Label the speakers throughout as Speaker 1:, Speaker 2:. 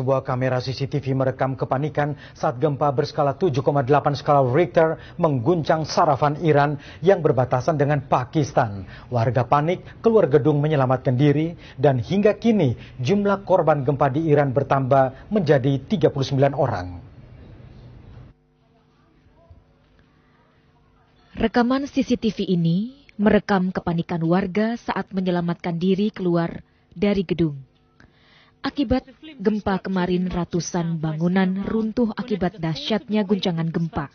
Speaker 1: sebuah kamera CCTV merekam kepanikan saat gempa berskala 7,8 skala Richter mengguncang sarafan Iran yang berbatasan dengan Pakistan. Warga panik, keluar gedung menyelamatkan diri, dan hingga kini jumlah korban gempa di Iran bertambah menjadi 39 orang.
Speaker 2: Rekaman CCTV ini merekam kepanikan warga saat menyelamatkan diri keluar dari gedung. Akibat gempa kemarin ratusan bangunan runtuh akibat dahsyatnya guncangan gempa.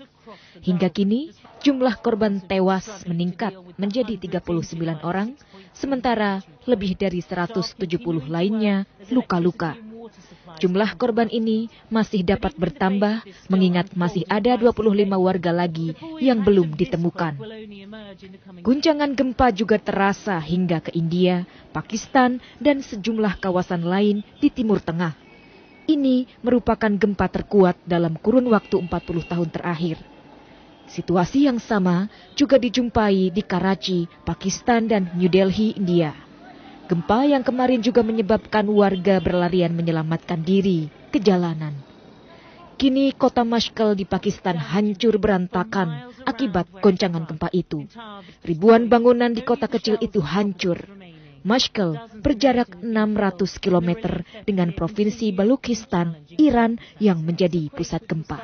Speaker 2: Hingga kini, jumlah korban tewas meningkat menjadi 39 orang, sementara lebih dari 170 lainnya luka-luka. Jumlah korban ini masih dapat bertambah mengingat masih ada 25 warga lagi yang belum ditemukan. Guncangan gempa juga terasa hingga ke India, Pakistan, dan sejumlah kawasan lain di Timur Tengah. Ini merupakan gempa terkuat dalam kurun waktu 40 tahun terakhir. Situasi yang sama juga dijumpai di Karachi, Pakistan, dan New Delhi, India. Gempa yang kemarin juga menyebabkan warga berlarian menyelamatkan diri ke jalanan. Kini kota Mashkel di Pakistan hancur berantakan akibat goncangan gempa itu. Ribuan bangunan di kota kecil itu hancur. Mashkel, berjarak 600 km dengan provinsi Baluchistan, Iran yang menjadi pusat gempa.